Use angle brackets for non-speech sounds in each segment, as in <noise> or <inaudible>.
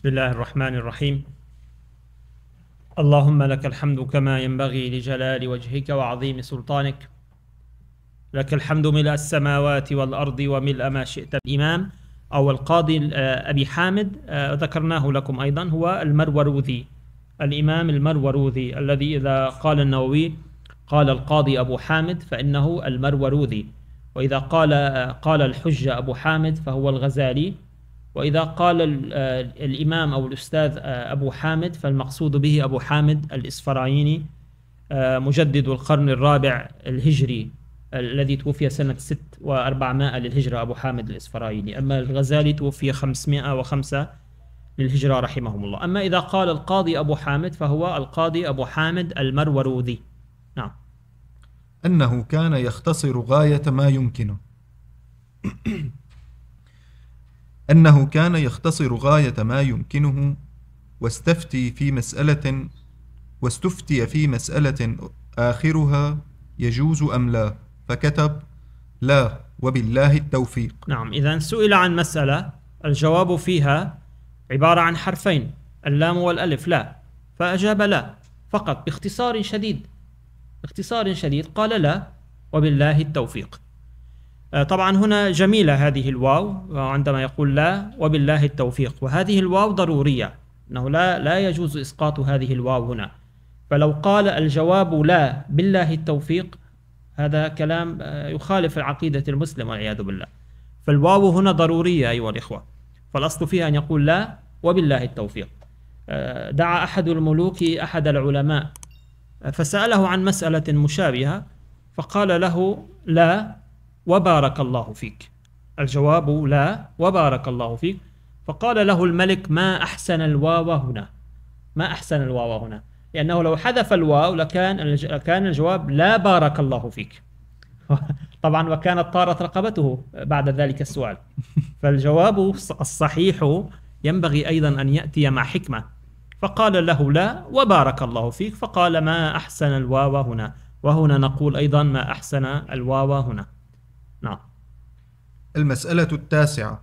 بسم الله الرحمن الرحيم اللهم لك الحمد كما ينبغي لجلال وجهك وعظيم سلطانك لك الحمد ملء السماوات والأرض وملء ما شئت الإمام أو القاضي آه، أبي حامد آه، ذكرناه لكم أيضا هو المروروذي الإمام المروروذي الذي إذا قال النووي قال القاضي أبو حامد فإنه المروروذي وإذا قال آه، قال الحجة أبو حامد فهو الغزالي وإذا قال آه، الإمام أو الأستاذ آه، أبو حامد فالمقصود به أبو حامد الإسفرعيني آه، مجدد القرن الرابع الهجري الذي توفي سنة 6 و400 للهجرة أبو حامد الإسفرعيني أما الغزالي توفي 505 للهجرة رحمهم الله أما إذا قال القاضي أبو حامد فهو القاضي أبو حامد المروروذي نعم أنه كان يختصر غاية ما يمكنه أنه كان يختصر غاية ما يمكنه واستفتي في مسألة واستفتي في مسألة آخرها يجوز أم لا فكتب لا وبالله التوفيق نعم إذا سئل عن مسألة الجواب فيها عبارة عن حرفين اللام والألف لا فأجاب لا فقط باختصار شديد باختصار شديد قال لا وبالله التوفيق آه، طبعا هنا جميلة هذه الواو آه، عندما يقول لا وبالله التوفيق وهذه الواو ضرورية أنه لا لا يجوز إسقاط هذه الواو هنا فلو قال الجواب لا بالله التوفيق هذا كلام آه، يخالف عقيدة المسلم والعياذ بالله فالواو هنا ضرورية أيها الإخوة فالأصل فيها أن يقول لا وبالله التوفيق دعا أحد الملوك أحد العلماء فسأله عن مسألة مشابهة فقال له لا وبارك الله فيك الجواب لا وبارك الله فيك فقال له الملك ما أحسن الواو هنا ما أحسن الواو هنا لأنه لو حذف الواو لكان كان الجواب لا بارك الله فيك <laughs> طبعا وكانت طارت رقبته بعد ذلك السؤال <laughs> فالجواب الصحيح ينبغي أيضا أن يأتي مع حكمة فقال له لا وبارك الله فيك فقال ما أحسن الواو هنا وهنا نقول أيضا ما أحسن الواو هنا المسألة التاسعة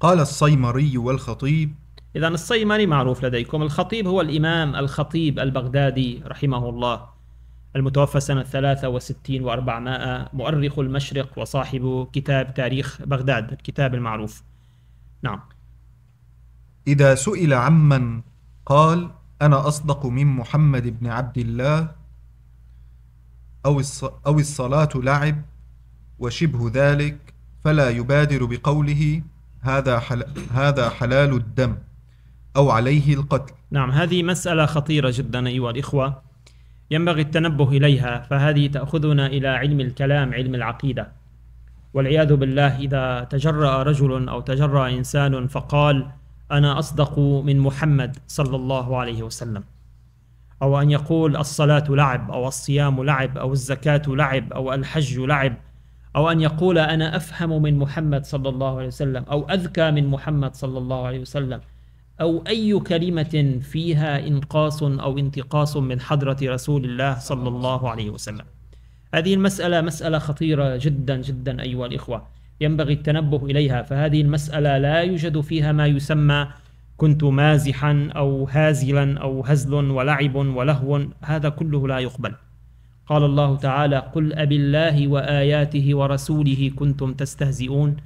قال الصيمري والخطيب إذا الصيمري معروف لديكم الخطيب هو الإمام الخطيب البغدادي رحمه الله المتوفى سنة 63 و400 مؤرخ المشرق وصاحب كتاب تاريخ بغداد الكتاب المعروف نعم إذا سئل عمن قال أنا أصدق من محمد بن عبد الله أو الصلاة لعب وشبه ذلك فلا يبادر بقوله هذا حل هذا حلال الدم أو عليه القتل نعم هذه مسألة خطيرة جدا أيها الإخوة ينبغي التنبه إليها فهذه تأخذنا إلى علم الكلام علم العقيدة والعياذ بالله إذا تجرأ رجل أو تجرأ إنسان فقال أنا أصدق من محمد صلى الله عليه وسلم أو أن يقول الصلاة لعب أو الصيام لعب أو الزكاة لعب أو الحج لعب أو أن يقول أنا أفهم من محمد صلى الله عليه وسلم أو أذكى من محمد صلى الله عليه وسلم أو أي كلمة فيها إنقاص أو انتقاص من حضرة رسول الله صلى الله عليه وسلم هذه المسألة مسألة خطيرة جدا جدا أيها الإخوة ينبغي التنبه إليها فهذه المسألة لا يوجد فيها ما يسمى كنت مازحا أو هازلا أو هزل ولعب ولهو هذا كله لا يقبل قال الله تعالى قل أب الله وآياته ورسوله كنتم تستهزئون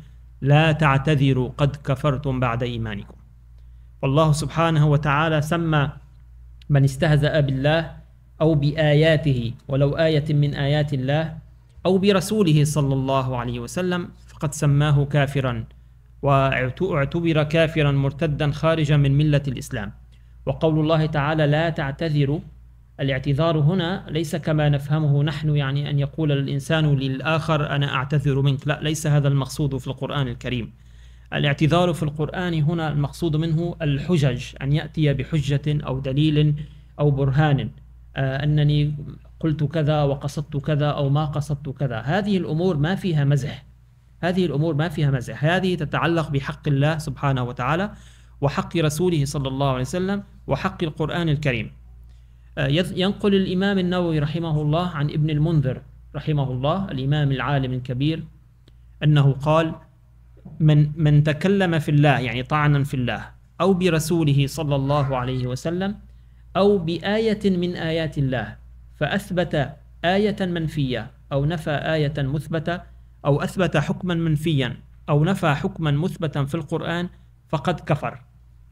لا تعتذروا قد كفرتم بعد إيمانكم والله سبحانه وتعالى سمى من استهزأ بالله أو بآياته ولو آية من آيات الله أو برسوله صلى الله عليه وسلم فقد سماه كافرا واعتبر كافرا مرتدا خارجا من ملة الإسلام وقول الله تعالى لا تعتذروا الاعتذار هنا ليس كما نفهمه نحن يعني أن يقول الإنسان للآخر أنا أعتذر منك لا ليس هذا المقصود في القرآن الكريم الاعتذار في القرآن هنا المقصود منه الحجج أن يأتي بحجة أو دليل أو برهان آه، أنني قلت كذا وقصدت كذا أو ما قصدت كذا هذه الأمور ما فيها مزح هذه الأمور ما فيها مزح هذه تتعلق بحق الله سبحانه وتعالى وحق رسوله صلى الله عليه وسلم وحق القرآن الكريم آه، ينقل الإمام النووي رحمه الله عن ابن المنذر رحمه الله الإمام العالم الكبير أنه قال من من تكلم في الله يعني طعنا في الله أو برسوله صلى الله عليه وسلم أو بآية من آيات الله فأثبت آية منفية أو نفى آية مثبتة أو أثبت حكما منفيا أو نفى حكما مثبتا في القرآن فقد كفر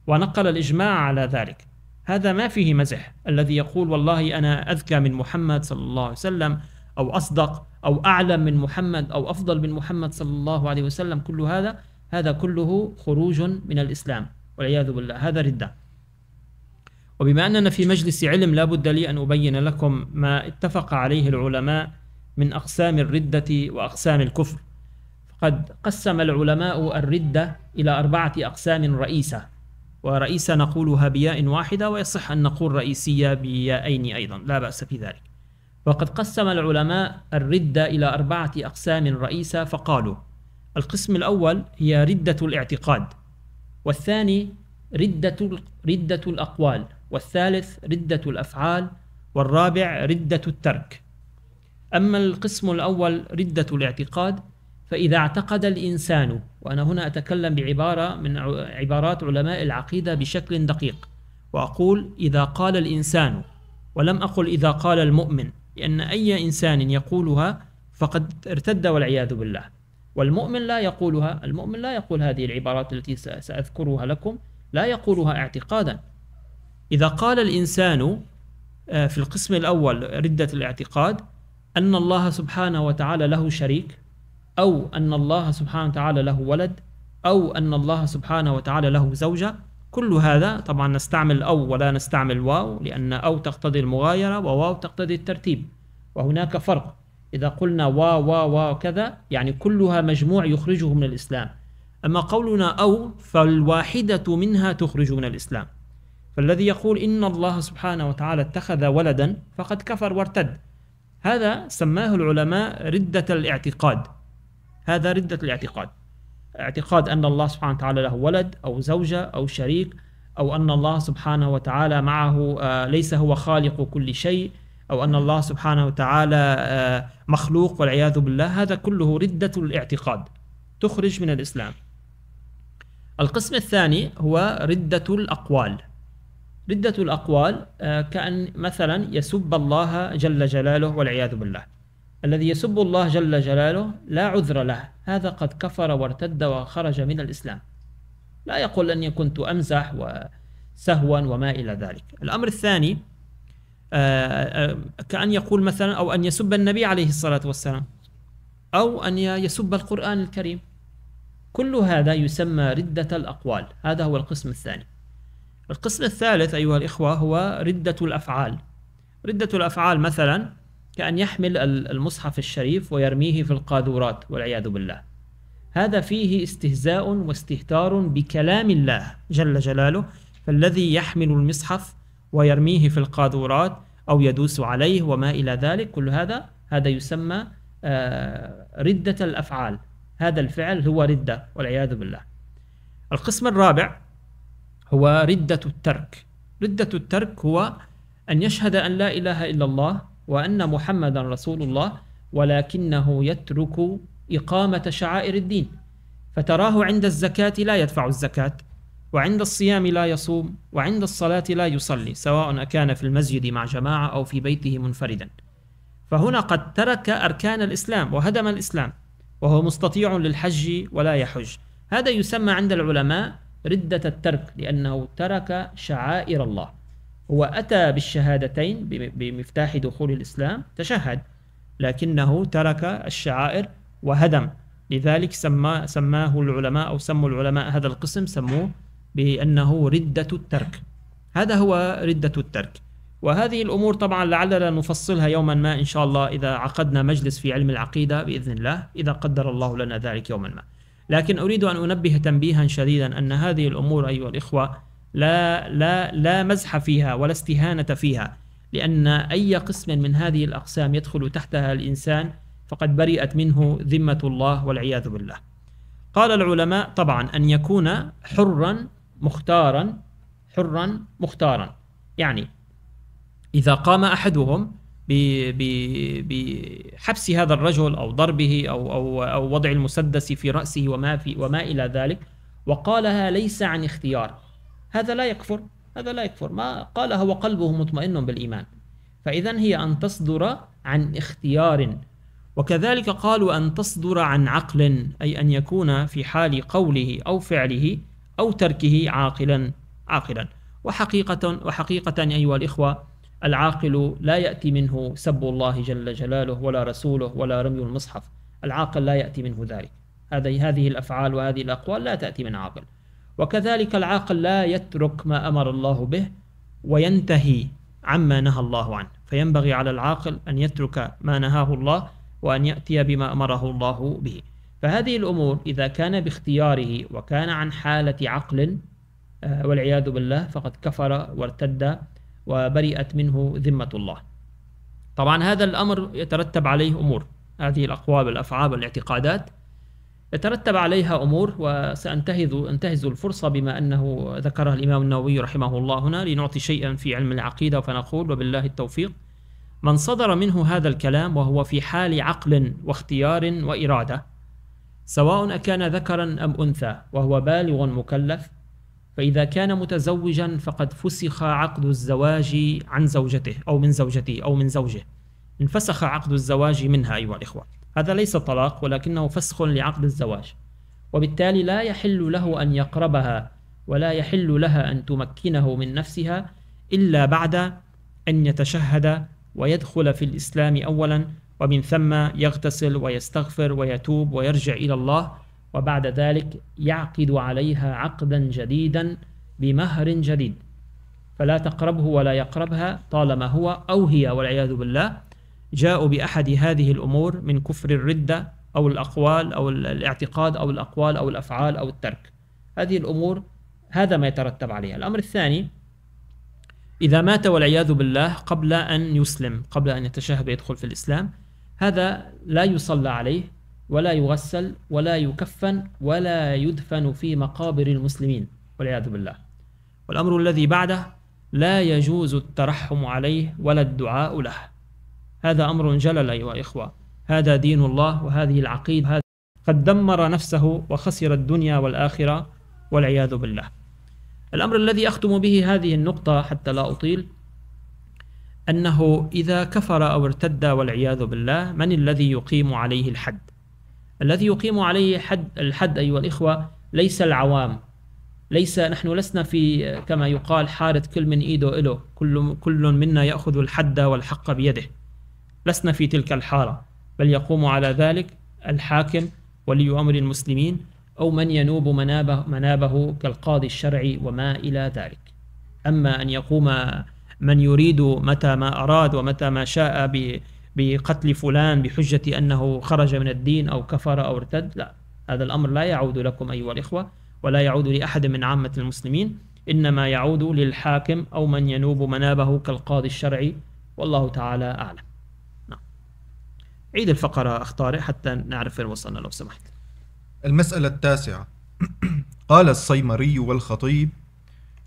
ونقل الإجماع على ذلك هذا ما فيه مزح الذي يقول والله أنا أذكى من محمد صلى الله عليه وسلم أو أصدق أو أعلم من محمد أو أفضل من محمد صلى الله عليه وسلم كل هذا هذا كله خروج من الإسلام والعياذ بالله هذا ردة وبما أننا في مجلس علم لا بد لي أن أبين لكم ما اتفق عليه العلماء من أقسام الردة وأقسام الكفر فقد قسم العلماء الردة إلى أربعة أقسام رئيسة ورئيسة نقولها بياء واحدة ويصح أن نقول رئيسية بياءين أيضا لا بأس في ذلك وقد قسم العلماء الردة إلى أربعة أقسام رئيسة فقالوا القسم الأول هي ردة الاعتقاد والثاني ردة, ردة الأقوال والثالث ردة الأفعال والرابع ردة الترك أما القسم الأول ردة الاعتقاد فإذا اعتقد الإنسان وأنا هنا أتكلم بعبارة من عبارات علماء العقيدة بشكل دقيق وأقول إذا قال الإنسان ولم أقل إذا قال المؤمن لأن أي إنسان يقولها فقد ارتد والعياذ بالله والمؤمن لا يقولها المؤمن لا يقول هذه العبارات التي سأذكرها لكم لا يقولها اعتقادا إذا قال الإنسان آه، في القسم الأول ردة الاعتقاد أن الله سبحانه وتعالى له شريك أو أن الله سبحانه وتعالى له ولد أو أن الله سبحانه وتعالى له زوجة كل هذا طبعا نستعمل أو ولا نستعمل واو لأن أو تقتضي المغايرة وواو تقتضي الترتيب وهناك فرق إذا قلنا وا وا وا كذا يعني كلها مجموع يخرجه من الإسلام أما قولنا أو فالواحدة منها تخرج من الإسلام فالذي يقول إن الله سبحانه وتعالى اتخذ ولدا فقد كفر وارتد هذا سماه العلماء ردة الاعتقاد هذا ردة الاعتقاد اعتقاد أن الله سبحانه وتعالى له ولد أو زوجة أو شريك أو أن الله سبحانه وتعالى معه آه، ليس هو خالق كل شيء أو أن الله سبحانه وتعالى آه، مخلوق والعياذ بالله هذا كله ردة الاعتقاد تخرج من الإسلام القسم الثاني هو ردة الأقوال ردة الأقوال آه، كأن مثلا يسب الله جل جلاله والعياذ بالله الذي يسب الله جل جلاله لا عذر له هذا قد كفر وارتد وخرج من الإسلام لا يقول أني كنت أمزح وسهوا وما إلى ذلك الأمر الثاني آه، آه، كأن يقول مثلا أو أن يسب النبي عليه الصلاة والسلام أو أن يسب القرآن الكريم كل هذا يسمى ردة الأقوال هذا هو القسم الثاني القسم الثالث أيها الإخوة هو ردة الأفعال ردة الأفعال مثلا كأن يحمل المصحف الشريف ويرميه في القاذورات والعياذ بالله هذا فيه استهزاء واستهتار بكلام الله جل جلاله فالذي يحمل المصحف ويرميه في القاذورات أو يدوس عليه وما إلى ذلك كل هذا هذا يسمى آه، ردة الأفعال هذا الفعل هو ردة والعياذ بالله القسم الرابع هو ردة الترك ردة الترك هو أن يشهد أن لا إله إلا الله وأن محمدا رسول الله ولكنه يترك إقامة شعائر الدين فتراه عند الزكاة لا يدفع الزكاة وعند الصيام لا يصوم وعند الصلاة لا يصلي سواء أكان في المسجد مع جماعة أو في بيته منفردا فهنا قد ترك أركان الإسلام وهدم الإسلام وهو مستطيع للحج ولا يحج هذا يسمى عند العلماء ردة الترك لأنه ترك شعائر الله هو أتى بالشهادتين بمفتاح دخول الإسلام تشهد لكنه ترك الشعائر وهدم لذلك سما سماه العلماء أو سموا العلماء هذا القسم سموه بأنه ردة الترك هذا هو ردة الترك وهذه الأمور طبعا لعلنا نفصلها يوما ما إن شاء الله إذا عقدنا مجلس في علم العقيدة بإذن الله إذا قدر الله لنا ذلك يوما ما لكن أريد أن أنبه تنبيها شديدا أن هذه الأمور أيها الإخوة لا لا لا مزح فيها ولا استهانة فيها لأن أي قسم من هذه الأقسام يدخل تحتها الإنسان فقد برئت منه ذمة الله والعياذ بالله. قال العلماء طبعا أن يكون حرا مختارا حرا مختارا يعني إذا قام أحدهم بحبس هذا الرجل أو ضربه أو, أو, أو وضع المسدس في رأسه وما, في وما إلى ذلك وقالها ليس عن اختيار هذا لا يكفر هذا لا يكفر ما قالها وقلبه مطمئن بالإيمان فإذا هي أن تصدر عن اختيار وكذلك قالوا أن تصدر عن عقل أي أن يكون في حال قوله أو فعله أو تركه عاقلا عاقلا وحقيقة وحقيقة أيها الإخوة العاقل لا يأتي منه سب الله جل جلاله ولا رسوله ولا رمي المصحف العاقل لا يأتي منه ذلك هذه هذه الأفعال وهذه الأقوال لا تأتي من عاقل وكذلك العاقل لا يترك ما أمر الله به وينتهي عما نهى الله عنه فينبغي على العاقل أن يترك ما نهاه الله وأن يأتي بما أمره الله به فهذه الأمور إذا كان باختياره وكان عن حالة عقل آه، والعياذ بالله فقد كفر وارتد وبرئت منه ذمة الله طبعا هذا الأمر يترتب عليه أمور هذه الأقوال والأفعال والاعتقادات ترتب عليها أمور وسأنتهز أنتهز الفرصة بما أنه ذكرها الإمام النووي رحمه الله هنا لنعطي شيئا في علم العقيدة فنقول وبالله التوفيق من صدر منه هذا الكلام وهو في حال عقل واختيار وإرادة سواء أكان ذكرا أم أنثى وهو بالغ مكلف فإذا كان متزوجا فقد فسخ عقد الزواج عن زوجته أو من زوجته أو من زوجه انفسخ عقد الزواج منها أيها الإخوة هذا ليس طلاق ولكنه فسخ لعقد الزواج وبالتالي لا يحل له أن يقربها ولا يحل لها أن تمكنه من نفسها إلا بعد أن يتشهد ويدخل في الإسلام أولا ومن ثم يغتسل ويستغفر ويتوب ويرجع إلى الله وبعد ذلك يعقد عليها عقدا جديدا بمهر جديد فلا تقربه ولا يقربها طالما هو أو هي والعياذ بالله جاءوا باحد هذه الامور من كفر الرده او الاقوال او الاعتقاد او الاقوال او الافعال او الترك. هذه الامور هذا ما يترتب عليها. الامر الثاني اذا مات والعياذ بالله قبل ان يسلم، قبل ان يتشهد يدخل في الاسلام، هذا لا يصلى عليه ولا يغسل ولا يكفن ولا يدفن في مقابر المسلمين والعياذ بالله. والامر الذي بعده لا يجوز الترحم عليه ولا الدعاء له. هذا أمر جلل أيها الإخوة هذا دين الله وهذه العقيدة قد دمر نفسه وخسر الدنيا والآخرة والعياذ بالله الأمر الذي أختم به هذه النقطة حتى لا أطيل أنه إذا كفر أو ارتد والعياذ بالله من الذي يقيم عليه الحد الذي يقيم عليه حد الحد أيها الإخوة ليس العوام ليس نحن لسنا في كما يقال حارة كل من إيده إله كل, كل منا يأخذ الحد والحق بيده لسنا في تلك الحالة بل يقوم على ذلك الحاكم ولي أمر المسلمين أو من ينوب منابه, منابه كالقاضي الشرعي وما إلى ذلك أما أن يقوم من يريد متى ما أراد ومتى ما شاء بقتل فلان بحجة أنه خرج من الدين أو كفر أو ارتد لا هذا الأمر لا يعود لكم أيها الإخوة ولا يعود لأحد من عامة المسلمين إنما يعود للحاكم أو من ينوب منابه كالقاضي الشرعي والله تعالى أعلم عيد الفقرة أخ طارق حتى نعرف وين وصلنا لو سمحت المسألة التاسعة قال الصيمري والخطيب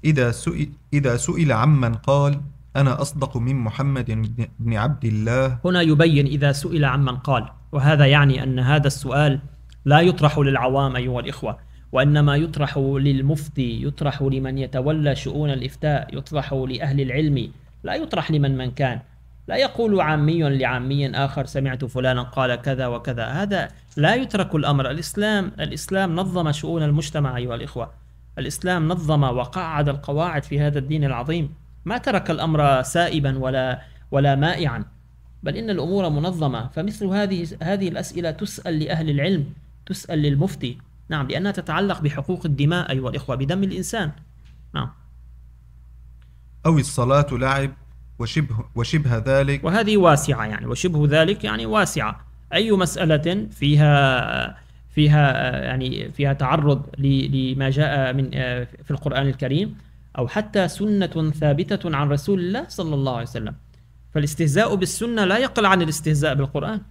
إذا سئل, إذا سئل عمن قال أنا أصدق من محمد بن عبد الله هنا يبين إذا سئل عمن قال وهذا يعني أن هذا السؤال لا يطرح للعوام أيها الإخوة وإنما يطرح للمفتي يطرح لمن يتولى شؤون الإفتاء يطرح لأهل العلم لا يطرح لمن من كان لا يقول عامي لعامي آخر سمعت فلانا قال كذا وكذا هذا لا يترك الأمر الإسلام الإسلام نظم شؤون المجتمع أيها الإخوة الإسلام نظم وقعد القواعد في هذا الدين العظيم ما ترك الأمر سائبا ولا ولا مائعا بل إن الأمور منظمة فمثل هذه هذه الأسئلة تسأل لأهل العلم تسأل للمفتي نعم لأنها تتعلق بحقوق الدماء أيها الإخوة بدم الإنسان نعم أو الصلاة لعب وشبه وشبه ذلك وهذه واسعة يعني وشبه ذلك يعني واسعة أي مسألة فيها فيها يعني فيها تعرض لما جاء من في القرآن الكريم أو حتى سنة ثابتة عن رسول الله صلى الله عليه وسلم فالاستهزاء بالسنة لا يقل عن الاستهزاء بالقرآن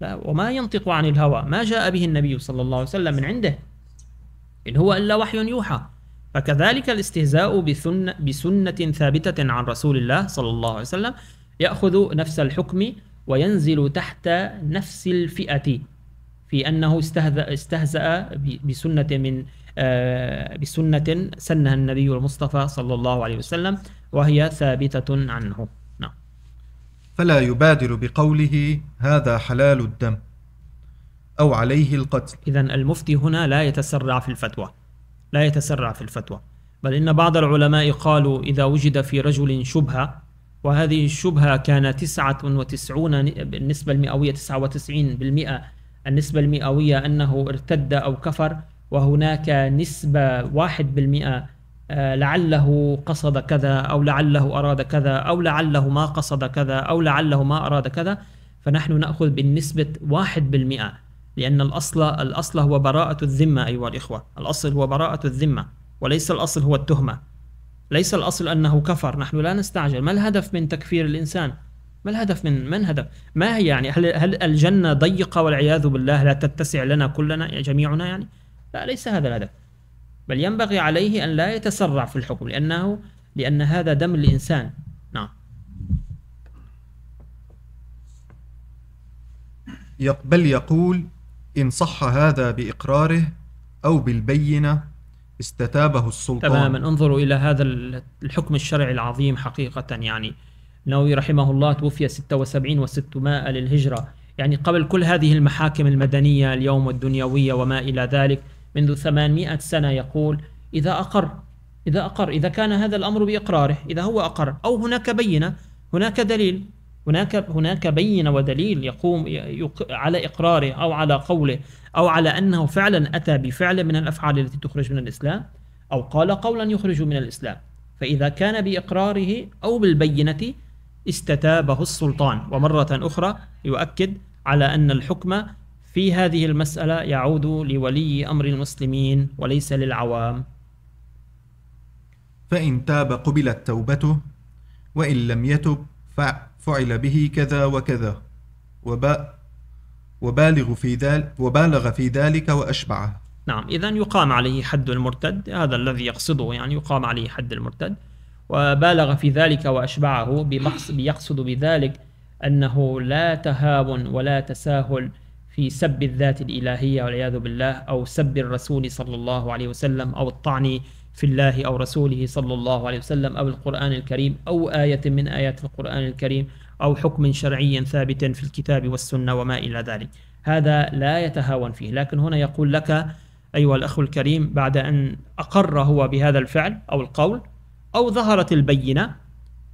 لا وما ينطق عن الهوى ما جاء به النبي صلى الله عليه وسلم من عنده إن هو إلا وحي يوحى فكذلك الاستهزاء بسنة, بسنة ثابتة عن رسول الله صلى الله عليه وسلم يأخذ نفس الحكم وينزل تحت نفس الفئة في أنه استهزأ, استهزأ بسنة من آه، بسنة سنها النبي المصطفى صلى الله عليه وسلم وهي ثابتة عنه نعم فلا يبادر بقوله هذا حلال الدم أو عليه القتل إذا المفتي هنا لا يتسرع في الفتوى لا يتسرع في الفتوى بل إن بعض العلماء قالوا إذا وجد في رجل شبهة وهذه الشبهة كان 99 النسبة المئوية 99% النسبة المئوية أنه ارتد أو كفر وهناك نسبة 1% آه، لعله قصد كذا أو لعله أراد كذا أو لعله ما قصد كذا أو لعله ما أراد كذا فنحن نأخذ بالنسبة 1% لأن الأصل الأصل هو براءة الذمة أيها الإخوة الأصل هو براءة الذمة وليس الأصل هو التهمة ليس الأصل أنه كفر نحن لا نستعجل ما الهدف من تكفير الإنسان ما الهدف من من الهدف ما هي يعني هل, هل الجنة ضيقة والعياذ بالله لا تتسع لنا كلنا جميعنا يعني لا ليس هذا الهدف بل ينبغي عليه أن لا يتسرع في الحكم لأنه لأن هذا دم الإنسان نعم بل يقول إن صح هذا بإقراره أو بالبينة استتابه السلطان تماما انظروا إلى هذا الحكم الشرعي العظيم حقيقة يعني النووي رحمه الله توفي 76 و600 للهجرة يعني قبل كل هذه المحاكم المدنية اليوم والدنيوية وما إلى ذلك منذ 800 سنة يقول إذا أقر إذا أقر إذا كان هذا الأمر بإقراره إذا هو أقر أو هناك بينة هناك دليل هناك هناك بينه ودليل يقوم على اقراره او على قوله او على انه فعلا اتى بفعل من الافعال التي تخرج من الاسلام او قال قولا يخرج من الاسلام فاذا كان باقراره او بالبينه استتابه السلطان ومره اخرى يؤكد على ان الحكم في هذه المساله يعود لولي امر المسلمين وليس للعوام فان تاب قبلت توبته وان لم يتب ف فعل به كذا وكذا وباء وبالغ في ذلك وبالغ في ذلك وأشبعه نعم إذا يقام عليه حد المرتد هذا الذي يقصده يعني يقام عليه حد المرتد وبالغ في ذلك وأشبعه بيقصد بذلك أنه لا تهاون ولا تساهل في سب الذات الإلهية والعياذ بالله أو سب الرسول صلى الله عليه وسلم أو الطعن في الله أو رسوله صلى الله عليه وسلم أو القرآن الكريم أو آية من آيات القرآن الكريم أو حكم شرعي ثابت في الكتاب والسنة وما إلى ذلك هذا لا يتهاون فيه لكن هنا يقول لك أيها الأخ الكريم بعد أن أقر هو بهذا الفعل أو القول أو ظهرت البينة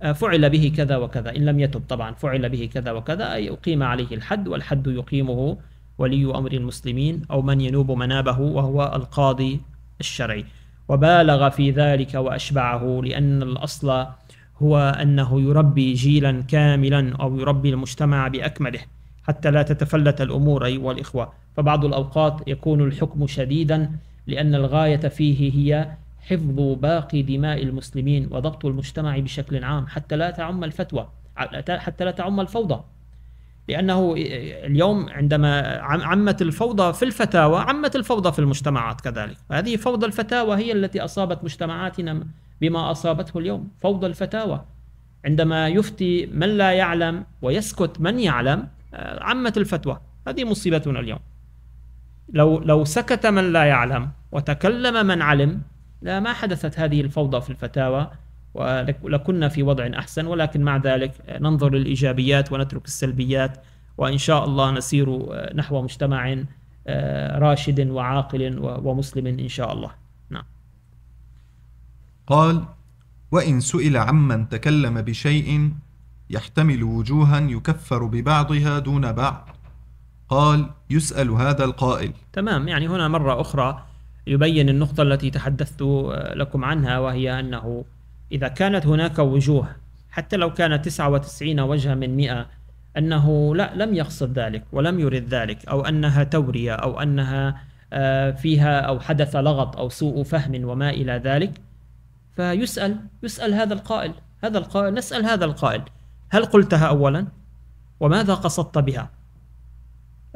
آه، فعل به كذا وكذا إن لم يتب طبعا فعل به كذا وكذا أي أقيم عليه الحد والحد يقيمه ولي أمر المسلمين أو من ينوب منابه وهو القاضي الشرعي وبالغ في ذلك وأشبعه لأن الأصل هو أنه يربي جيلا كاملا أو يربي المجتمع بأكمله حتى لا تتفلت الأمور أيها الإخوة فبعض الأوقات يكون الحكم شديدا لأن الغاية فيه هي حفظ باقي دماء المسلمين وضبط المجتمع بشكل عام حتى لا تعم الفتوى حتى لا تعم الفوضى لانه اليوم عندما عمت الفوضى في الفتاوى عمت الفوضى في المجتمعات كذلك هذه فوضى الفتاوى هي التي اصابت مجتمعاتنا بما اصابته اليوم فوضى الفتاوى عندما يفتي من لا يعلم ويسكت من يعلم آه، عمت الفتوى هذه مصيبتنا اليوم لو لو سكت من لا يعلم وتكلم من علم لا ما حدثت هذه الفوضى في الفتاوى ولكنا في وضع أحسن ولكن مع ذلك ننظر للإيجابيات ونترك السلبيات وإن شاء الله نسير آه، نحو مجتمع آه، راشد وعاقل ومسلم إن شاء الله نعم قال وإن سئل عمن تكلم بشيء يحتمل وجوها يكفر ببعضها دون بعض قال يسأل هذا القائل تمام يعني هنا مرة أخرى يبين النقطة التي تحدثت آه، لكم عنها وهي أنه إذا كانت هناك وجوه حتى لو كان 99 وجها من 100 أنه لا لم يقصد ذلك ولم يرد ذلك أو أنها تورية أو أنها آه، فيها أو حدث لغط أو سوء فهم وما إلى ذلك فيسأل يسأل هذا القائل هذا القائل نسأل هذا القائل هل قلتها أولا وماذا قصدت بها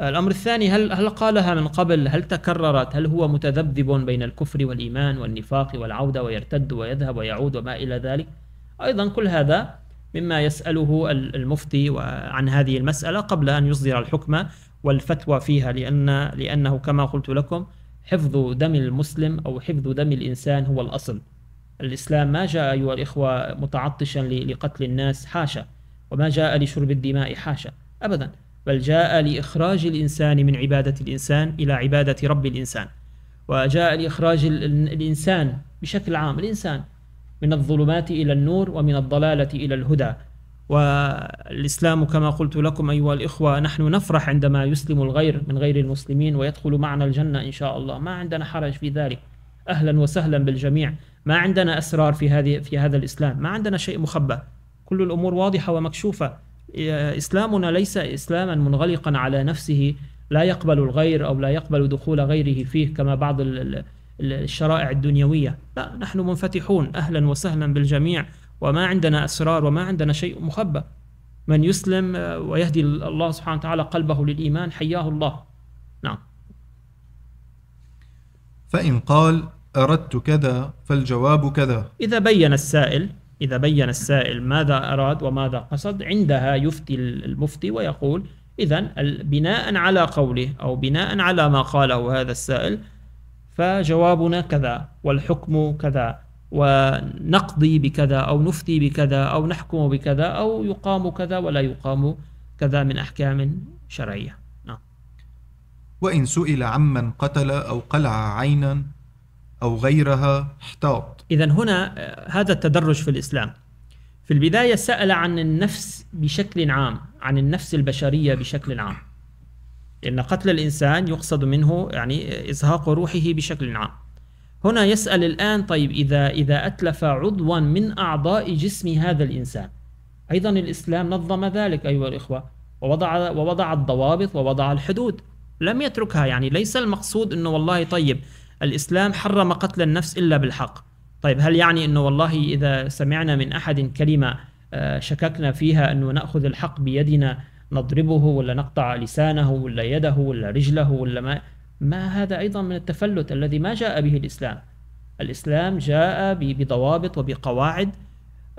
الأمر الثاني هل هل قالها من قبل؟ هل تكررت؟ هل هو متذبذب بين الكفر والإيمان والنفاق والعودة ويرتد ويذهب ويعود وما إلى ذلك؟ أيضا كل هذا مما يسأله المفتي عن هذه المسألة قبل أن يصدر الحكم والفتوى فيها لأن لأنه كما قلت لكم حفظ دم المسلم أو حفظ دم الإنسان هو الأصل الإسلام ما جاء أيها الإخوة متعطشا لقتل الناس حاشا وما جاء لشرب الدماء حاشا أبدا بل جاء لإخراج الإنسان من عبادة الإنسان إلى عبادة رب الإنسان وجاء لإخراج الإنسان بشكل عام الإنسان من الظلمات إلى النور ومن الضلالة إلى الهدى والإسلام كما قلت لكم أيها الإخوة نحن نفرح عندما يسلم الغير من غير المسلمين ويدخل معنا الجنة إن شاء الله ما عندنا حرج في ذلك أهلا وسهلا بالجميع ما عندنا أسرار في هذه في هذا الإسلام ما عندنا شيء مخبأ كل الأمور واضحة ومكشوفة إيه، اسلامنا ليس اسلاما منغلقا على نفسه لا يقبل الغير او لا يقبل دخول غيره فيه كما بعض الشرائع الدنيويه، لا نحن منفتحون اهلا وسهلا بالجميع وما عندنا اسرار وما عندنا شيء مخبى. من يسلم آه، ويهدي الله سبحانه وتعالى قلبه للايمان حياه الله. نعم. فان قال اردت كذا فالجواب كذا. اذا بين السائل إذا بين السائل ماذا أراد وماذا قصد عندها يفتي المفتي ويقول إذا بناء على قوله أو بناء على ما قاله هذا السائل فجوابنا كذا والحكم كذا ونقضي بكذا أو نفتي بكذا أو نحكم بكذا أو يقام كذا ولا يقام كذا من أحكام شرعية نعم. وإن سئل عمن قتل أو قلع عينا أو غيرها احتاط إذا هنا آه، هذا التدرج في الإسلام في البداية سأل عن النفس بشكل عام عن النفس البشرية بشكل عام لأن قتل الإنسان يقصد منه يعني إزهاق روحه بشكل عام هنا يسأل الآن طيب إذا إذا أتلف عضوا من أعضاء جسم هذا الإنسان أيضا الإسلام نظم ذلك أيها الإخوة ووضع ووضع الضوابط ووضع الحدود لم يتركها يعني ليس المقصود أنه والله طيب الإسلام حرم قتل النفس إلا بالحق طيب هل يعني أنه والله إذا سمعنا من أحد كلمة آه، شككنا فيها أنه نأخذ الحق بيدنا نضربه ولا نقطع لسانه ولا يده ولا رجله ولا ما ما هذا أيضا من التفلت الذي ما جاء به الإسلام الإسلام جاء بضوابط وبقواعد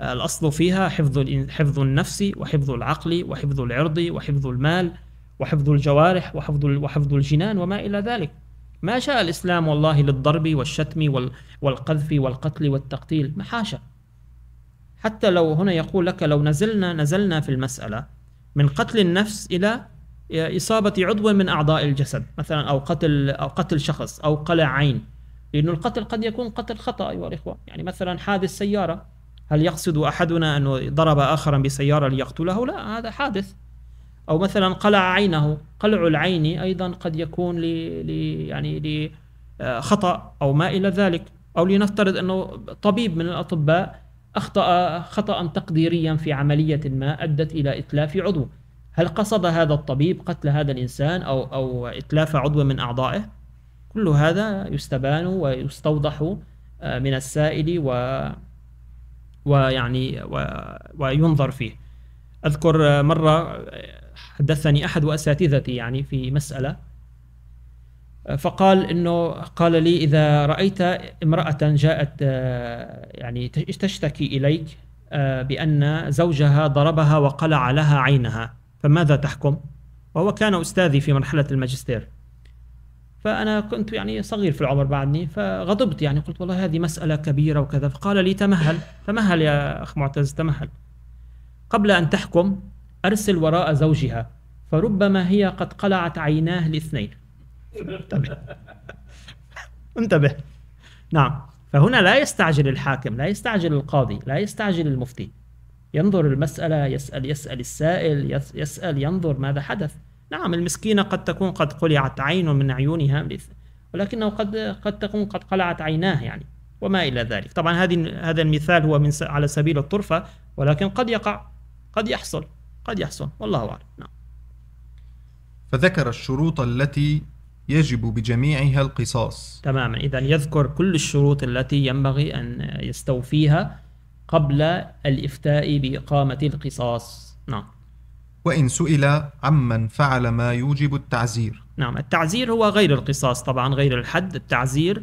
الأصل فيها حفظ حفظ النفس وحفظ العقل وحفظ العرض وحفظ المال وحفظ الجوارح وحفظ وحفظ الجنان وما إلى ذلك ما شاء الإسلام والله للضرب والشتم والقذف والقتل والتقتيل ما حاشا حتى لو هنا يقول لك لو نزلنا نزلنا في المسألة من قتل النفس إلى إصابة عضو من أعضاء الجسد مثلا أو قتل أو قتل شخص أو قلع عين لأن القتل قد يكون قتل خطأ أيها الإخوة يعني مثلا حادث سيارة هل يقصد أحدنا أنه ضرب آخرا بسيارة ليقتله لا هذا حادث أو مثلا قلع عينه قلع العين أيضا قد يكون لي يعني لخطأ آه، أو ما إلى ذلك أو لنفترض أنه طبيب من الأطباء أخطأ خطأ تقديريا في عملية ما أدت إلى إتلاف عضو هل قصد هذا الطبيب قتل هذا الإنسان أو, أو إتلاف عضو من أعضائه؟ كل هذا يستبان ويستوضح آه، من السائل و ويعني و... وينظر فيه أذكر مرة حدثني احد اساتذتي يعني في مساله فقال انه قال لي اذا رايت امراه جاءت آه، يعني تشتكي اليك آه، بان زوجها ضربها وقلع لها عينها فماذا تحكم؟ وهو كان استاذي في مرحله الماجستير. فانا كنت يعني صغير في العمر بعدني فغضبت يعني قلت والله هذه مساله كبيره وكذا فقال لي تمهل تمهل يا اخ معتز تمهل. قبل ان تحكم أرسل وراء زوجها فربما هي قد قلعت عيناه الاثنين انتبه انتبه نعم فهنا لا يستعجل الحاكم لا يستعجل القاضي لا يستعجل المفتي ينظر المسألة يسأل يسأل السائل يسأل ينظر ماذا حدث نعم المسكينة قد تكون قد قلعت عين من عيونها ولكنه قد قد تكون قد قلعت عيناه يعني وما إلى ذلك طبعا هذه هذا المثال هو من على سبيل الطرفة ولكن قد يقع قد يحصل قد يحصل والله أعلم نعم فذكر الشروط التي يجب بجميعها القصاص تماما إذا يذكر كل الشروط التي ينبغي أن يستوفيها قبل الإفتاء بإقامة القصاص نعم وإن سئل عمن فعل ما يوجب التعزير نعم التعزير هو غير القصاص طبعا غير الحد التعزير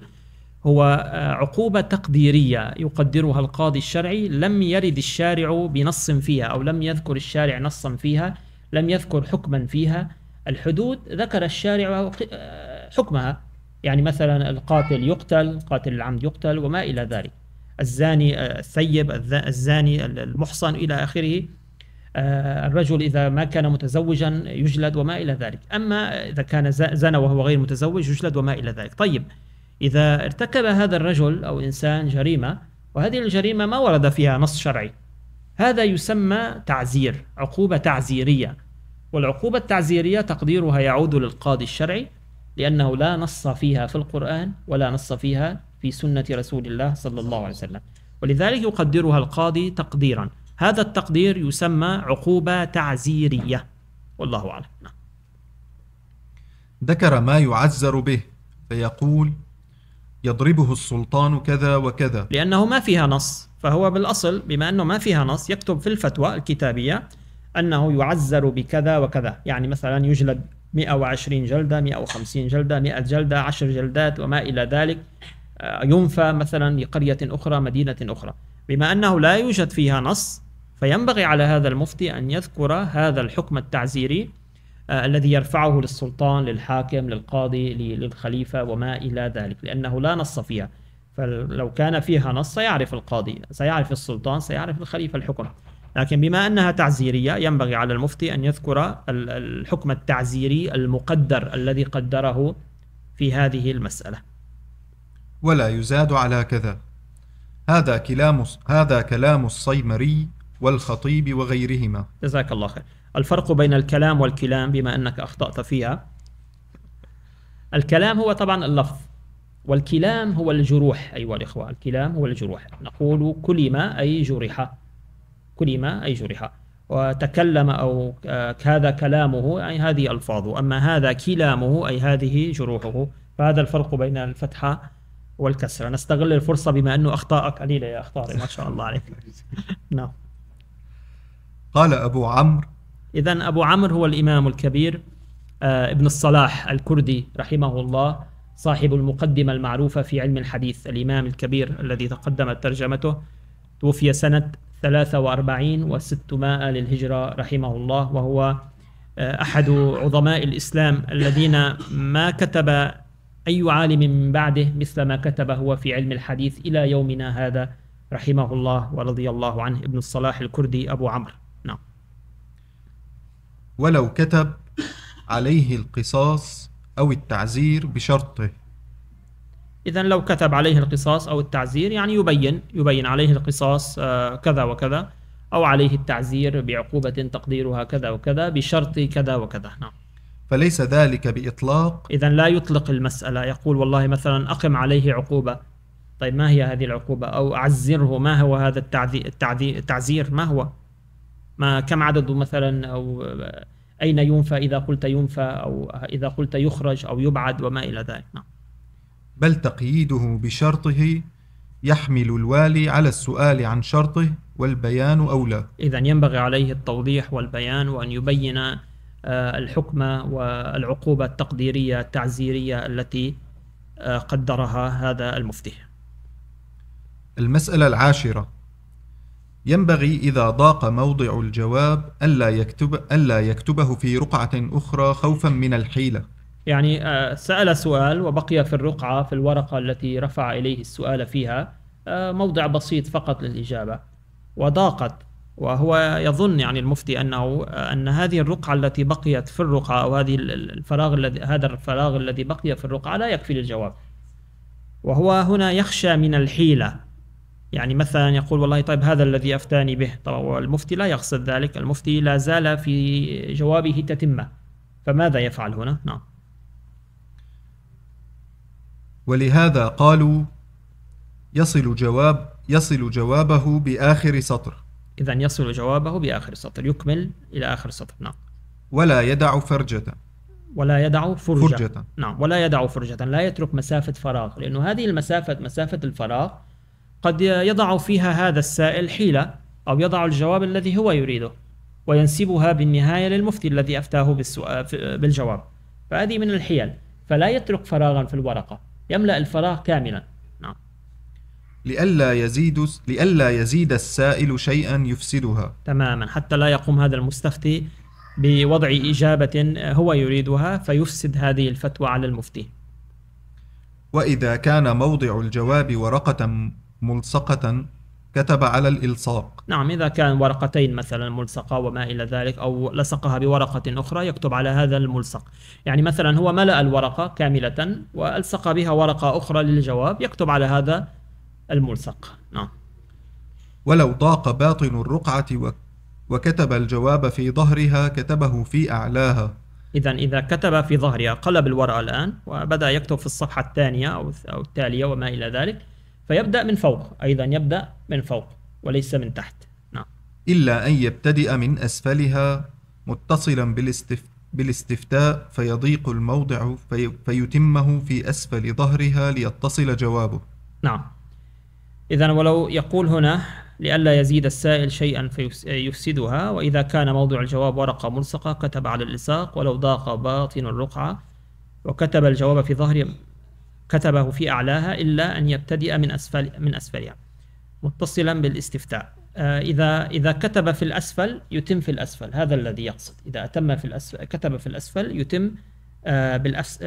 هو آه، عقوبة تقديرية يقدرها القاضي الشرعي لم يرد الشارع بنص فيها أو لم يذكر الشارع نصا فيها لم يذكر حكما فيها الحدود ذكر الشارع آه، حكمها يعني مثلا القاتل يقتل قاتل العمد يقتل وما إلى ذلك الزاني آه، الثيب الزاني المحصن إلى آخره الرجل إذا ما كان متزوجا يجلد وما إلى ذلك أما إذا كان زنى وهو غير متزوج يجلد وما إلى ذلك طيب إذا ارتكب هذا الرجل أو إنسان جريمة وهذه الجريمة ما ورد فيها نص شرعي هذا يسمى تعزير عقوبة تعزيرية والعقوبة التعزيرية تقديرها يعود للقاضي الشرعي لأنه لا نص فيها في القرآن ولا نص فيها في سنة رسول الله صلى الله عليه وسلم ولذلك يقدرها القاضي تقديرا هذا التقدير يسمى عقوبة تعزيرية والله أعلم نعم. ذكر ما يعزر به فيقول يضربه السلطان كذا وكذا لأنه ما فيها نص فهو بالأصل بما أنه ما فيها نص يكتب في الفتوى الكتابية أنه يعزر بكذا وكذا يعني مثلا يجلد 120 جلدة 150 جلدة 100 جلدة 10 جلدات وما إلى ذلك آه، ينفى مثلا لقرية أخرى مدينة أخرى بما أنه لا يوجد فيها نص فينبغي على هذا المفتي أن يذكر هذا الحكم التعزيري آه، الذي يرفعه للسلطان للحاكم للقاضي للخليفة وما إلى ذلك لأنه لا نص فيها فلو كان فيها نص سيعرف القاضي سيعرف السلطان سيعرف الخليفة الحكم لكن بما أنها تعزيرية ينبغي على المفتي أن يذكر الحكم التعزيري المقدر الذي قدره في هذه المسألة ولا يزاد على كذا هذا كلام هذا كلام الصيمري والخطيب وغيرهما جزاك الله خير الفرق بين الكلام والكلام بما أنك أخطأت فيها الكلام هو طبعا اللفظ والكلام هو الجروح أيها الإخوة الكلام هو الجروح نقول كلم أي جرح كلم أي جرح وتكلم أو هذا كلامه أي هذه ألفاظه أما هذا كلامه أي هذه جروحه فهذا الفرق بين الفتحة والكسرة نستغل الفرصة بما أنه أخطاء قليلة يا أخطار ما شاء الله عليك <laughs> نعم قال أبو عمرو إذا أبو عمرو هو الإمام الكبير آه، ابن الصلاح الكردي رحمه الله صاحب المقدمة المعروفة في علم الحديث الإمام الكبير الذي تقدمت ترجمته توفي سنة 43 و600 للهجرة رحمه الله وهو آه، أحد عظماء الإسلام الذين ما كتب أي عالم من بعده مثل ما كتب هو في علم الحديث إلى يومنا هذا رحمه الله ورضي الله عنه ابن الصلاح الكردي أبو عمرو ولو كتب عليه القصاص أو التعزير بشرطه إذا لو كتب عليه القصاص أو التعزير يعني يبين يبين عليه القصاص آه، كذا وكذا أو عليه التعزير بعقوبة تقديرها كذا وكذا بشرط كذا وكذا نعم فليس ذلك بإطلاق إذا لا يطلق المسألة يقول والله مثلا أقم عليه عقوبة طيب ما هي هذه العقوبة أو أعزره ما هو هذا التعذير, التعذير ما هو ما كم عدد مثلا أو أين ينفى إذا قلت ينفى أو إذا قلت يخرج أو يبعد وما إلى ذلك نعم بل تقييده بشرطه يحمل الوالي على السؤال عن شرطه والبيان أولى إذا ينبغي عليه التوضيح والبيان وأن يبين آه، الحكم والعقوبة التقديرية التعزيرية التي آه، قدرها هذا المفتي المسألة العاشرة ينبغي إذا ضاق موضع الجواب ألا, يكتب ألا يكتبه في رقعة أخرى خوفا من الحيلة يعني آه، سأل سؤال وبقي في الرقعة في الورقة التي رفع إليه السؤال فيها آه، موضع بسيط فقط للإجابة وضاقت وهو يظن يعني المفتي أنه آه، أن هذه الرقعة التي بقيت في الرقعة أو هذه الفراغ الذي هذا الفراغ الذي بقي في الرقعة لا يكفي للجواب وهو هنا يخشى من الحيلة يعني مثلا يقول والله طيب هذا الذي أفتاني به طبعا والمفتي لا يقصد ذلك المفتي لا زال في جوابه تتمة فماذا يفعل هنا؟ نعم ولهذا قالوا يصل جواب يصل جوابه بآخر سطر إذا يصل جوابه بآخر سطر يكمل إلى آخر سطر نعم ولا يدع فرجة ولا يدع فرجة, فرجة. نعم ولا يدع فرجة لا يترك مسافة فراغ لأنه هذه المسافة مسافة الفراغ قد يضع فيها هذا السائل حيلة أو يضع الجواب الذي هو يريده وينسبها بالنهاية للمفتي الذي أفتاه بالجواب فهذه من الحيل فلا يترك فراغا في الورقة يملأ الفراغ كاملا نعم لئلا يزيد لئلا يزيد السائل شيئا يفسدها تماما حتى لا يقوم هذا المستفتي بوضع إجابة هو يريدها فيفسد هذه الفتوى على المفتي وإذا كان موضع الجواب ورقة ملصقة كتب على الإلصاق نعم إذا كان ورقتين مثلا ملصقة وما إلى ذلك أو لصقها بورقة أخرى يكتب على هذا الملصق يعني مثلا هو ملأ الورقة كاملة وألصق بها ورقة أخرى للجواب يكتب على هذا الملصق نعم ولو ضاق باطن الرقعة وكتب الجواب في ظهرها كتبه في أعلاها إذا إذا كتب في ظهرها قلب الورقة الآن وبدأ يكتب في الصفحة الثانية أو التالية وما إلى ذلك فيبدأ من فوق أيضا يبدأ من فوق وليس من تحت نعم إلا أن يبتدئ من أسفلها متصلا بالاستف... بالاستفتاء فيضيق الموضع في... فيتمه في أسفل ظهرها ليتصل جوابه نعم إذا ولو يقول هنا لئلا يزيد السائل شيئا فيفسدها وإذا كان موضع الجواب ورقة ملصقة كتب على الإلصاق ولو ضاق باطن الرقعة وكتب الجواب في ظهر كتبه في أعلاها إلا أن يبتدئ من أسفل من أسفلها متصلا بالاستفتاء آه، إذا إذا كتب في الأسفل يتم في الأسفل هذا الذي يقصد إذا أتم في الأسفل كتب في الأسفل يتم آه،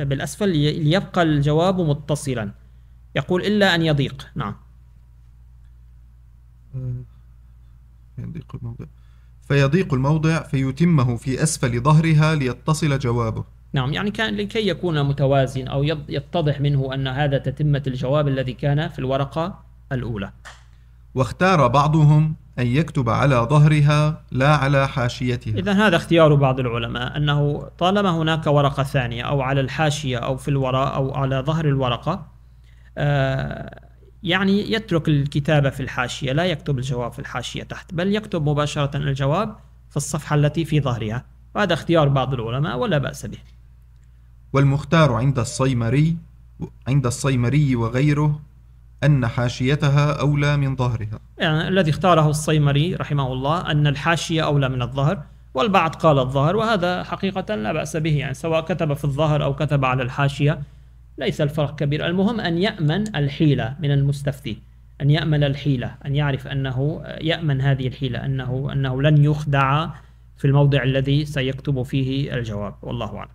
بالأسفل ليبقى الجواب متصلا يقول إلا أن يضيق نعم آه، يضيق الموضع فيضيق الموضع فيتمه في أسفل ظهرها ليتصل جوابه نعم يعني كان لكي يكون متوازن أو يتضح منه أن هذا تتمة الجواب الذي كان في الورقة الأولى واختار بعضهم أن يكتب على ظهرها لا على حاشيتها إذا هذا اختيار بعض العلماء أنه طالما هناك ورقة ثانية أو على الحاشية أو في الوراء أو على ظهر الورقة آه، يعني يترك الكتابة في الحاشية لا يكتب الجواب في الحاشية تحت بل يكتب مباشرة الجواب في الصفحة التي في ظهرها وهذا اختيار بعض العلماء ولا بأس به والمختار عند الصيمري عند الصيمري وغيره أن حاشيتها أولى من ظهرها يعني الذي اختاره الصيمري رحمه الله أن الحاشية أولى من الظهر والبعض قال الظهر وهذا حقيقة لا بأس به يعني سواء كتب في الظهر أو كتب على الحاشية ليس الفرق كبير المهم أن يأمن الحيلة من المستفتي أن يأمن الحيلة أن يعرف أنه يأمن هذه الحيلة أنه أنه لن يخدع في الموضع الذي سيكتب فيه الجواب والله أعلم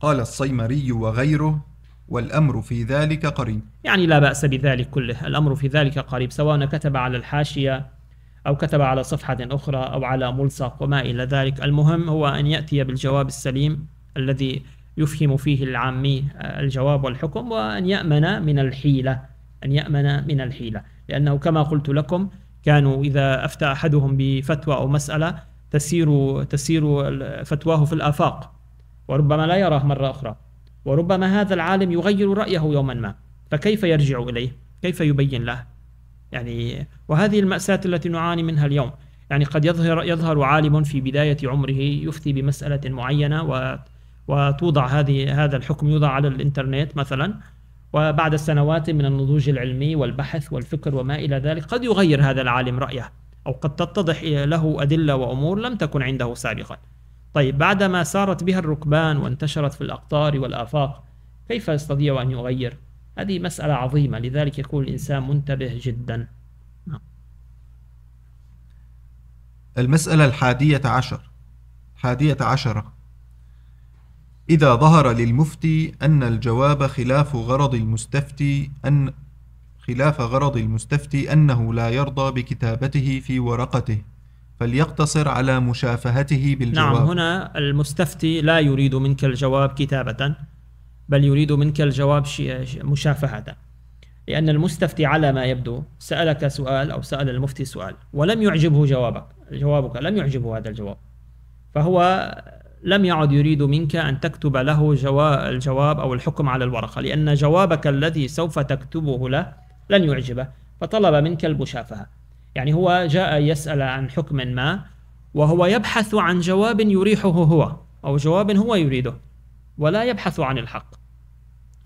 قال الصيمري وغيره والأمر في ذلك قريب يعني لا بأس بذلك كله الأمر في ذلك قريب سواء كتب على الحاشية أو كتب على صفحة أخرى أو على ملصق وما إلى ذلك المهم هو أن يأتي بالجواب السليم الذي يفهم فيه العامي آه، الجواب والحكم وأن يأمن من الحيلة أن يأمن من الحيلة لأنه كما قلت لكم كانوا إذا أفتى أحدهم بفتوى أو مسألة تسير تسير فتواه في الآفاق وربما لا يراه مرة أخرى وربما هذا العالم يغير رأيه يوما ما فكيف يرجع إليه كيف يبين له يعني وهذه المأساة التي نعاني منها اليوم يعني قد يظهر يظهر عالم في بداية عمره يفتي بمسألة معينة و وتوضع هذه هذا الحكم يوضع على الانترنت مثلا وبعد سنوات من النضوج العلمي والبحث والفكر وما إلى ذلك قد يغير هذا العالم رأيه أو قد تتضح له أدلة وأمور لم تكن عنده سابقا طيب بعدما سارت بها الركبان وانتشرت في الأقطار والآفاق كيف يستطيع أن يغير؟ هذه مسألة عظيمة لذلك يكون الإنسان منتبه جدا المسألة الحادية عشر حادية عشرة إذا ظهر للمفتي أن الجواب خلاف غرض المستفتي أن خلاف غرض المستفتي أنه لا يرضى بكتابته في ورقته فليقتصر على مشافهته بالجواب نعم هنا المستفتي لا يريد منك الجواب كتابة بل يريد منك الجواب مشافهة لأن المستفتي على ما يبدو سألك سؤال أو سأل المفتي سؤال ولم يعجبه جوابك جوابك لم يعجبه هذا الجواب فهو لم يعد يريد منك أن تكتب له الجواب أو الحكم على الورقة لأن جوابك الذي سوف تكتبه له لن يعجبه فطلب منك المشافهة يعني هو جاء يسأل عن حكم ما وهو يبحث عن جواب يريحه هو أو جواب هو يريده ولا يبحث عن الحق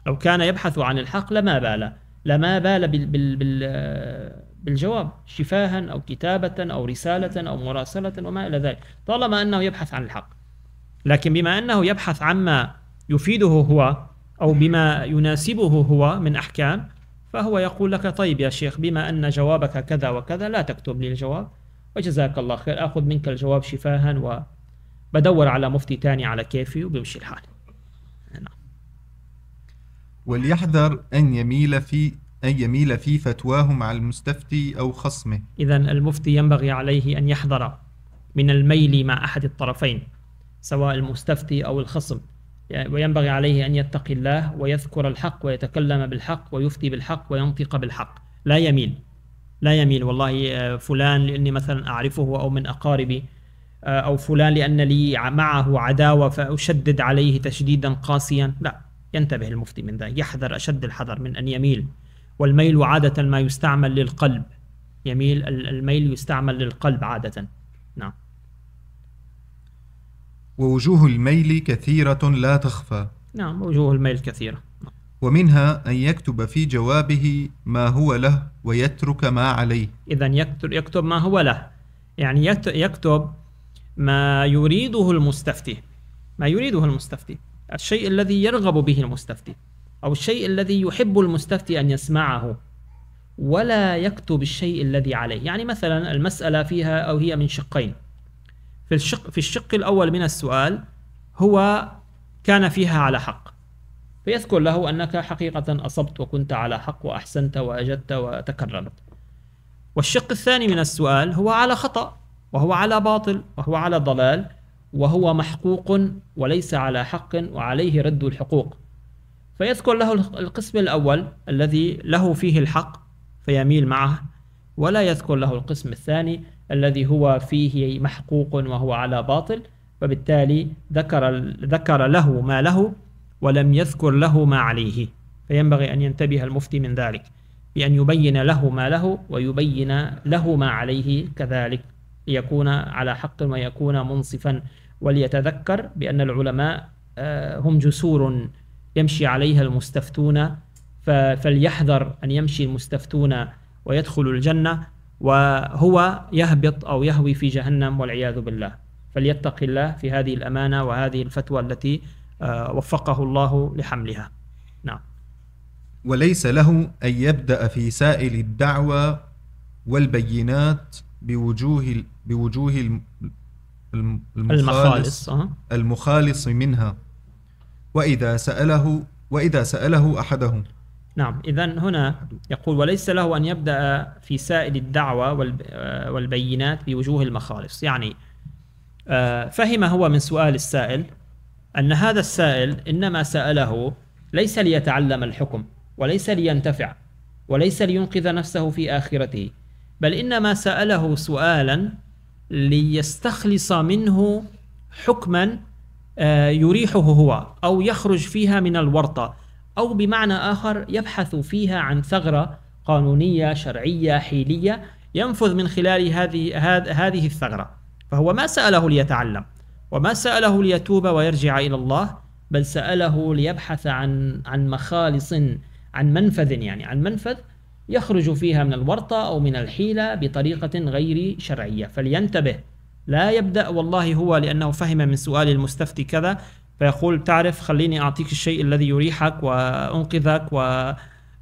لو كان يبحث عن الحق لما بال لما بال بال بال بال بالجواب شفاها أو كتابة أو رسالة أو مراسلة وما إلى ذلك طالما أنه يبحث عن الحق لكن بما أنه يبحث عما يفيده هو أو بما يناسبه هو من أحكام فهو يقول لك طيب يا شيخ بما أن جوابك كذا وكذا لا تكتب لي الجواب وجزاك الله خير أخذ منك الجواب شفاها وبدور على مفتي تاني على كيفي وبيمشي الحال نعم وليحذر أن يميل في أن يميل في فتواه مع المستفتي أو خصمه إذا المفتي ينبغي عليه أن يحذر من الميل مع أحد الطرفين سواء المستفتي أو الخصم يعني وينبغي عليه أن يتقي الله ويذكر الحق ويتكلم بالحق ويفتي بالحق وينطق بالحق لا يميل لا يميل والله آه، فلان لأني مثلا أعرفه أو من أقاربي آه، أو فلان لأن لي معه عداوة فأشدد عليه تشديدا قاسيا لا ينتبه المفتي من ذلك يحذر أشد الحذر من أن يميل والميل عادة ما يستعمل للقلب يميل الميل يستعمل للقلب عادة ووجوه الميل كثيرة لا تخفى نعم وجوه الميل كثيرة ومنها أن يكتب في جوابه ما هو له ويترك ما عليه إذا يكتب ما هو له يعني يكتب ما يريده المستفتي ما يريده المستفتي الشيء الذي يرغب به المستفتي أو الشيء الذي يحب المستفتي أن يسمعه ولا يكتب الشيء الذي عليه يعني مثلا المسألة فيها أو هي من شقين في الشق في الشق الأول من السؤال هو كان فيها على حق فيذكر له أنك حقيقة أصبت وكنت على حق وأحسنت وأجدت وتكرمت والشق الثاني من السؤال هو على خطأ وهو على باطل وهو على ضلال وهو محقوق وليس على حق وعليه رد الحقوق فيذكر له القسم الأول الذي له فيه الحق فيميل معه ولا يذكر له القسم الثاني الذي هو فيه محقوق وهو على باطل فبالتالي ذكر ذكر له ما له ولم يذكر له ما عليه فينبغي أن ينتبه المفتي من ذلك بأن يبين له ما له ويبين له ما عليه كذلك ليكون على حق ويكون منصفا وليتذكر بأن العلماء آه، هم جسور يمشي عليها المستفتون فليحذر أن يمشي المستفتون ويدخل الجنة وهو يهبط أو يهوي في جهنم والعياذ بالله فليتق الله في هذه الأمانة وهذه الفتوى التي آه، وفقه الله لحملها نعم وليس له أن يبدأ في سائل الدعوة والبينات بوجوه بوجوه المخالص المخالص منها وإذا سأله وإذا سأله أحدهم نعم إذا هنا يقول وليس له أن يبدأ في سائل الدعوة آه، والبينات بوجوه المخالص يعني آه، فهم هو من سؤال السائل أن هذا السائل إنما سأله ليس ليتعلم الحكم وليس لينتفع وليس لينقذ نفسه في آخرته بل إنما سأله سؤالا ليستخلص منه حكما آه، يريحه هو أو يخرج فيها من الورطة أو بمعنى آخر يبحث فيها عن ثغرة قانونية شرعية حيلية ينفذ من خلال هذه هذه الثغرة فهو ما سأله ليتعلم وما سأله ليتوب ويرجع إلى الله بل سأله ليبحث عن عن مخالص عن منفذ يعني عن منفذ يخرج فيها من الورطة أو من الحيلة بطريقة غير شرعية فلينتبه لا يبدأ والله هو لأنه فهم من سؤال المستفتي كذا فيقول تعرف خليني أعطيك الشيء الذي يريحك وأنقذك و...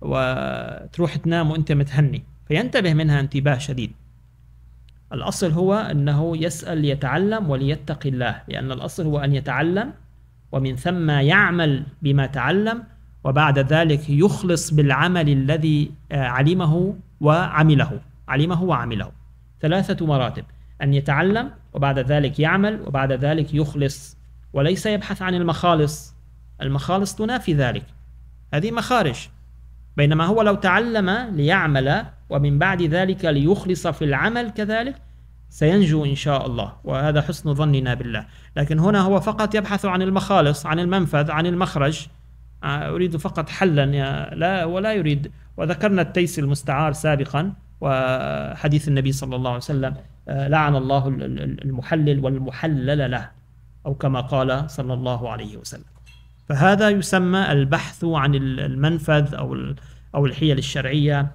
وتروح تنام وأنت متهني فينتبه منها انتباه شديد الأصل هو أنه يسأل ليتعلم وليتقي الله لأن الأصل هو أن يتعلم ومن ثم يعمل بما تعلم وبعد ذلك يخلص بالعمل الذي آه، علمه وعمله علمه وعمله ثلاثة مراتب أن يتعلم وبعد ذلك يعمل وبعد ذلك يخلص وليس يبحث عن المخالص المخالص تنافي ذلك هذه مخارج بينما هو لو تعلم ليعمل ومن بعد ذلك ليخلص في العمل كذلك سينجو إن شاء الله وهذا حسن ظننا بالله لكن هنا هو فقط يبحث عن المخالص عن المنفذ عن المخرج آه، أريد فقط حلا لا ولا يريد وذكرنا التيس المستعار سابقا وحديث النبي صلى الله عليه وسلم آه، لعن الله المحلل والمحلل له أو كما قال صلى الله عليه وسلم فهذا يسمى البحث عن المنفذ أو أو الحيل الشرعية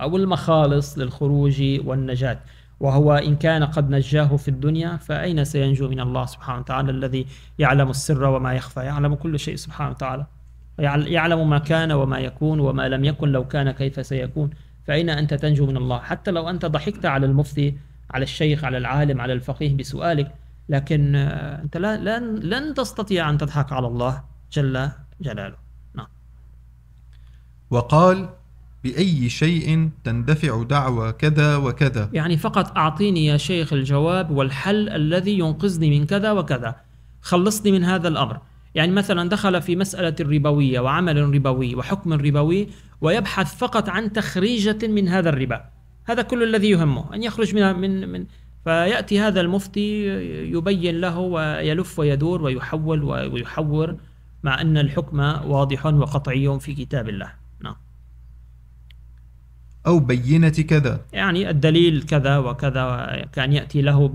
أو المخالص للخروج والنجاة وهو إن كان قد نجاه في الدنيا فأين سينجو من الله سبحانه وتعالى الذي يعلم السر وما يخفى يعلم كل شيء سبحانه وتعالى يعلم ما كان وما يكون وما لم يكن لو كان كيف سيكون فأين أنت تنجو من الله حتى لو أنت ضحكت على المفتي على الشيخ على العالم على الفقيه بسؤالك لكن آه، أنت لا لن, لن تستطيع أن تضحك على الله جل جلاله نعم وقال بأي شيء تندفع دعوى كذا وكذا يعني فقط أعطيني يا شيخ الجواب والحل الذي ينقذني من كذا وكذا خلصني من هذا الأمر يعني مثلا دخل في مسألة ربوية وعمل ربوي وحكم ربوي ويبحث فقط عن تخريجة من هذا الربا هذا كل الذي يهمه أن يخرج من من من فيأتي هذا المفتي يبين له ويلف ويدور ويحول ويحور مع أن الحكم واضح وقطعي في كتاب الله نعم أو بينة كذا يعني الدليل كذا وكذا كان يأتي له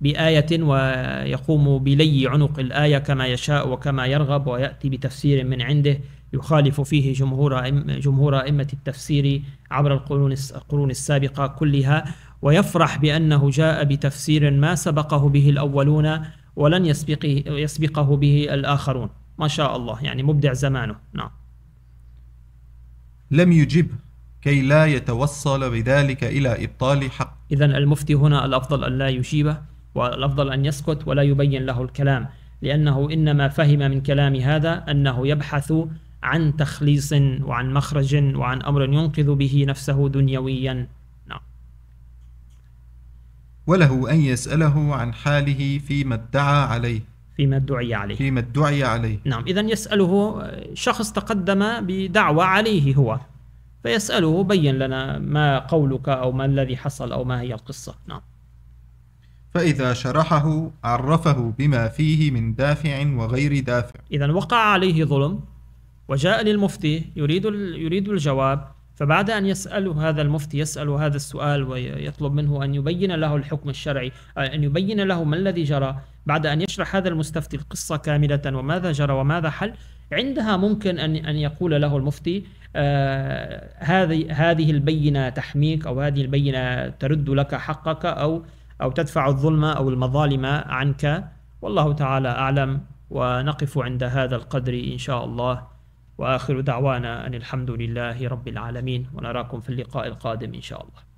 بآية ويقوم بلي عنق الآية كما يشاء وكما يرغب ويأتي بتفسير من عنده يخالف فيه جمهور جمهور أئمة التفسير عبر القرون القرون السابقة كلها ويفرح بأنه جاء بتفسير ما سبقه به الأولون ولن يسبقه, يسبقه به الآخرون ما شاء الله يعني مبدع زمانه نعم لم يجب كي لا يتوصل بذلك إلى إبطال حق إذا المفتي هنا الأفضل أن لا يجيبه والأفضل أن يسكت ولا يبين له الكلام لأنه إنما فهم من كلام هذا أنه يبحث عن تخليص وعن مخرج وعن أمر ينقذ به نفسه دنيويا وله أن يسأله عن حاله فيما ادعى عليه فيما ادعي عليه فيما ادعي عليه نعم إذا يسأله شخص تقدم بدعوى عليه هو فيسأله بين لنا ما قولك أو ما الذي حصل أو ما هي القصة نعم فإذا شرحه عرفه بما فيه من دافع وغير دافع إذا وقع عليه ظلم وجاء للمفتي يريد يريد الجواب فبعد أن يسأله هذا المفتي يسأل هذا السؤال ويطلب منه أن يبين له الحكم الشرعي آه، أن يبين له ما الذي جرى بعد أن يشرح هذا المستفتي القصة كاملة وماذا جرى وماذا حل عندها ممكن أن أن يقول له المفتي آه، هذه هذه البينة تحميك أو هذه البينة ترد لك حقك أو أو تدفع الظلم أو المظالم عنك والله تعالى أعلم ونقف عند هذا القدر إن شاء الله واخر دعوانا ان الحمد لله رب العالمين ونراكم في اللقاء القادم ان شاء الله